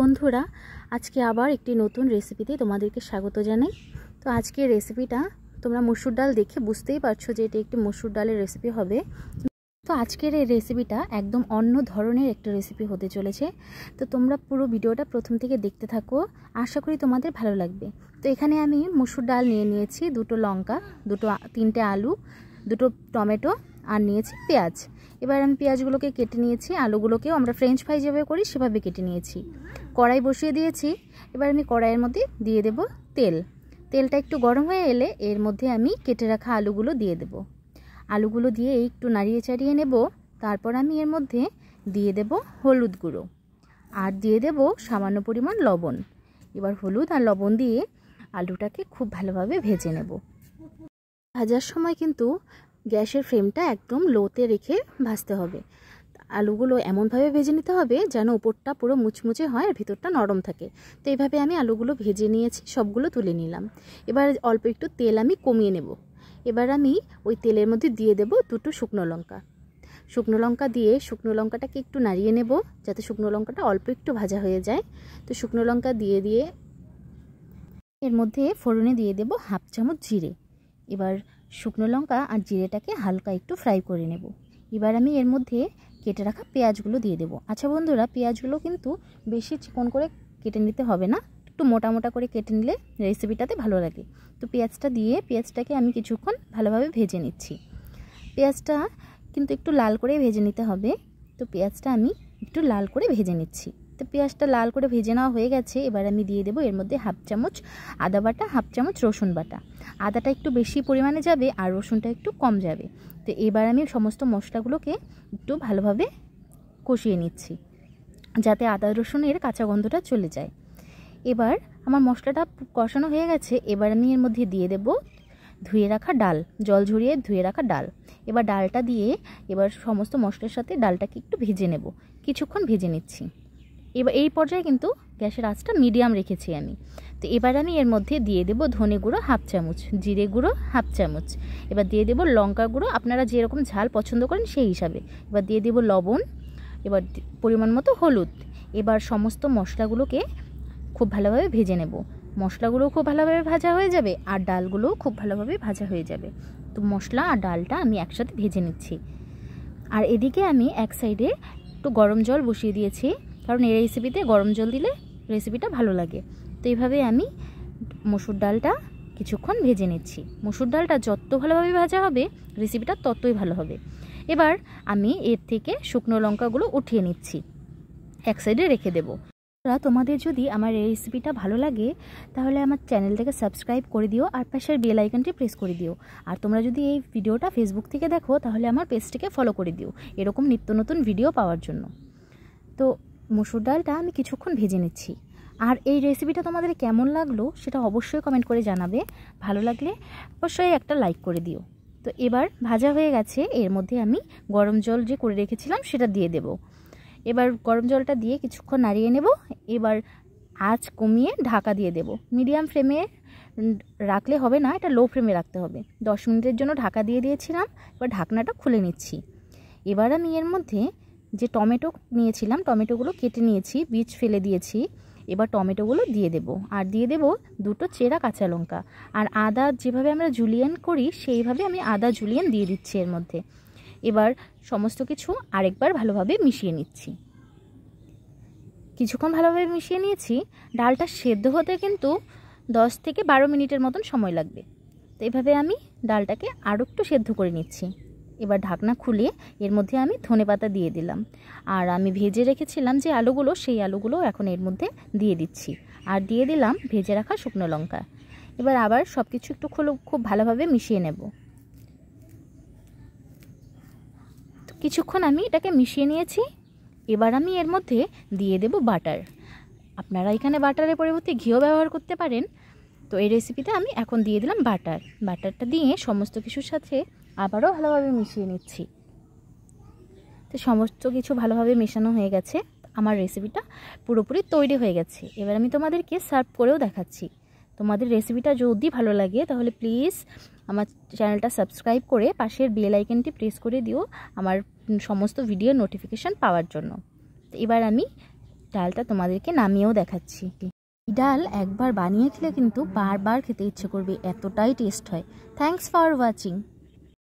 বন্ধুরা আজকে আবার একটি নতুন রেসিপিতে তোমাদেরকে স্বাগত জানাই তো আজকে রেসিপিটা তোমরা মসুর ডাল দেখে বুঝতেই পারছো যে এটি একটি মসুর ডালের রেসিপি হবে তো আজকের এই রেসিপিটা একদম অন্য ধরনের একটা রেসিপি হতে চলেছে তো তোমরা পুরো ভিডিওটা প্রথম থেকে দেখতে থাকো আশা করি তোমাদের ভালো লাগবে তো এখানে আমি মসুর ডাল নিয়ে নিয়েছি দুটো লঙ্কা দুটো তিনটে আলু দুটো টমেটো আর নিয়েছি পেঁয়াজ এবার আমি পেঁয়াজগুলোকে কেটে নিয়েছি আলুগুলোকেও আমরা ফ্রেঞ্চ ফ্রাই যেভাবে করি সেভাবে কেটে নিয়েছি কড়াই বসিয়ে দিয়েছি এবার আমি কড়াইয়ের মধ্যে দিয়ে দেব তেল তেলটা একটু গরম হয়ে এলে এর মধ্যে আমি কেটে রাখা আলুগুলো দিয়ে দেব আলুগুলো দিয়ে একটু নাড়িয়ে চাড়িয়ে নেব তারপর আমি এর মধ্যে দিয়ে দেব হলুদ গুঁড়ো আর দিয়ে দেব সামান্য পরিমাণ লবণ এবার হলুদ আর লবণ দিয়ে আলুটাকে খুব ভালোভাবে ভেজে নেব ভাজার সময় কিন্তু গ্যাসের ফ্লেমটা একদম লোতে রেখে ভাজতে হবে আলুগুলো এমনভাবে ভেজে নিতে হবে যেন উপরটা পুরো মুচমুচে হয় আর ভিতরটা নরম থাকে তো এইভাবে আমি আলুগুলো ভেজে নিয়েছি সবগুলো তুলে নিলাম এবার অল্প একটু তেল আমি কমিয়ে নেব এবার আমি ওই তেলের মধ্যে দিয়ে দেব দুটো শুকনো লঙ্কা শুকনো লঙ্কা দিয়ে শুকনো লঙ্কাটাকে একটু নাড়িয়ে নেব যাতে শুকনো লঙ্কাটা অল্প একটু ভাজা হয়ে যায় তো শুকনো লঙ্কা দিয়ে দিয়ে এর মধ্যে ফোড়নে দিয়ে দেব হাফ চামচ জিরে এবার শুকনো লঙ্কা আর জিরেটাকে হালকা একটু ফ্রাই করে নেব এবার আমি এর মধ্যে কেটে রাখা পেঁয়াজগুলো দিয়ে দেবো আচ্ছা বন্ধুরা পেঁয়াজগুলো কিন্তু বেশি চিকন করে কেটে নিতে হবে না একটু মোটা মোটা করে কেটে নিলে রেসিপিটাতে ভালো লাগে তো পেঁয়াজটা দিয়ে পেঁয়াজটাকে আমি কিছুক্ষণ ভালোভাবে ভেজে নিচ্ছি পেঁয়াজটা কিন্তু একটু লাল করে ভেজে নিতে হবে তো পেঁয়াজটা আমি একটু লাল করে ভেজে নিচ্ছি তো পেঁয়াজটা লাল করে ভেজে নেওয়া হয়ে গেছে এবার আমি দিয়ে দেবো এর মধ্যে হাফ চামচ আদা বাটা হাফ চামচ রসুন বাটা আদাটা একটু বেশি পরিমাণে যাবে আর রসুনটা একটু কম যাবে তো এবার আমি সমস্ত মশলাগুলোকে একটু ভালোভাবে কষিয়ে নিচ্ছি যাতে আদা রসুনের কাঁচা গন্ধটা চলে যায় এবার আমার মশলাটা কষানো হয়ে গেছে এবার আমি এর মধ্যে দিয়ে দেব ধুয়ে রাখা ডাল জল ঝরিয়ে ধুয়ে রাখা ডাল এবার ডালটা দিয়ে এবার সমস্ত মশলার সাথে ডালটাকে একটু ভেজে নেব কিছুক্ষণ ভেজে নিচ্ছি এবার এই পর্যায়ে কিন্তু গ্যাসের আঁচটা মিডিয়াম রেখেছি আমি তো এবার আমি এর মধ্যে দিয়ে দেব ধনে গুঁড়ো হাফ চামচ জিরে গুঁড়ো হাফ চামচ এবার দিয়ে দেব লঙ্কা গুঁড়ো আপনারা যেরকম ঝাল পছন্দ করেন সেই হিসাবে এবার দিয়ে দেব লবণ এবার পরিমাণ মতো হলুদ এবার সমস্ত মশলাগুলোকে খুব ভালোভাবে ভেজে নেব মশলাগুলো খুব ভালোভাবে ভাজা হয়ে যাবে আর ডালগুলোও খুব ভালোভাবে ভাজা হয়ে যাবে তো মশলা আর ডালটা আমি একসাথে ভেজে নিচ্ছি আর এদিকে আমি এক সাইডে একটু গরম জল বসিয়ে দিয়েছি কারণ এই রেসিপিতে গরম জল দিলে রেসিপিটা ভালো লাগে তো এইভাবে আমি মসুর ডালটা কিছুক্ষণ ভেজে নিচ্ছি মসুর ডালটা যত ভালোভাবে ভাজা হবে রেসিপিটা ততই ভালো হবে এবার আমি এর থেকে শুকনো লঙ্কাগুলো উঠিয়ে নিচ্ছি এক সাইডে রেখে দেব বন্ধুরা তোমাদের যদি আমার এই রেসিপিটা ভালো লাগে তাহলে আমার চ্যানেলটাকে সাবস্ক্রাইব করে দিও আর পাশের বেল আইকনটি প্রেস করে দিও আর তোমরা যদি এই ভিডিওটা ফেসবুক থেকে দেখো তাহলে আমার পেজটিকে ফলো করে দিও এরকম নিত্য নতুন ভিডিও পাওয়ার জন্য তো মসুর ডালটা আমি কিছুক্ষণ ভেজে নিচ্ছি আর এই রেসিপিটা তোমাদের কেমন লাগলো সেটা অবশ্যই কমেন্ট করে জানাবে ভালো লাগলে অবশ্যই একটা লাইক করে দিও তো এবার ভাজা হয়ে গেছে এর মধ্যে আমি গরম জল যে করে রেখেছিলাম সেটা দিয়ে দেব এবার গরম জলটা দিয়ে কিছুক্ষণ নাড়িয়ে নেব এবার আঁচ কমিয়ে ঢাকা দিয়ে দেব মিডিয়াম ফ্লেমে রাখলে হবে না এটা লো ফ্লেমে রাখতে হবে দশ মিনিটের জন্য ঢাকা দিয়ে দিয়েছিলাম এবার ঢাকনাটা খুলে নিচ্ছি এবার আমি এর মধ্যে যে টমেটো নিয়েছিলাম টমেটোগুলো কেটে নিয়েছি বীজ ফেলে দিয়েছি এবার টমেটোগুলো দিয়ে দেব আর দিয়ে দেব দুটো চেরা কাঁচা লঙ্কা আর আদা যেভাবে আমরা জুলিয়ান করি সেইভাবে আমি আদা জুলিয়ান দিয়ে দিচ্ছি এর মধ্যে এবার সমস্ত কিছু আরেকবার ভালোভাবে মিশিয়ে নিচ্ছি কিছুক্ষণ ভালোভাবে মিশিয়ে নিয়েছি ডালটা সেদ্ধ হতে কিন্তু দশ থেকে বারো মিনিটের মতন সময় লাগবে তো এভাবে আমি ডালটাকে আরও একটু সেদ্ধ করে নিচ্ছি এবার ঢাকনা খুলে এর মধ্যে আমি ধনে পাতা দিয়ে দিলাম আর আমি ভেজে রেখেছিলাম যে আলুগুলো সেই আলুগুলো এখন এর মধ্যে দিয়ে দিচ্ছি আর দিয়ে দিলাম ভেজে রাখা শুকনো লঙ্কা এবার আবার সব কিছু একটু খুব ভালোভাবে মিশিয়ে নেব তো কিছুক্ষণ আমি এটাকে মিশিয়ে নিয়েছি এবার আমি এর মধ্যে দিয়ে দেব বাটার আপনারা এখানে বাটারের পরিবর্তে ঘিও ব্যবহার করতে পারেন তো এই রেসিপিতে আমি এখন দিয়ে দিলাম বাটার বাটারটা দিয়ে সমস্ত কিছুর সাথে আবারও ভালোভাবে মিশিয়ে নিচ্ছি তো সমস্ত কিছু ভালোভাবে মেশানো হয়ে গেছে আমার রেসিপিটা পুরোপুরি তৈরি হয়ে গেছে এবার আমি তোমাদেরকে সার্ভ করেও দেখাচ্ছি তোমাদের রেসিপিটা যদি ভালো লাগে তাহলে প্লিজ আমার চ্যানেলটা সাবস্ক্রাইব করে পাশের বেল আইকনটি প্রেস করে দিও আমার সমস্ত ভিডিও নোটিফিকেশান পাওয়ার জন্য এবার আমি ডালটা তোমাদেরকে নামিয়েও দেখাচ্ছি ডাল একবার বানিয়ে খেলে কিন্তু বারবার খেতে ইচ্ছে করবে এতটাই টেস্ট হয় থ্যাংকস ফর ওয়াচিং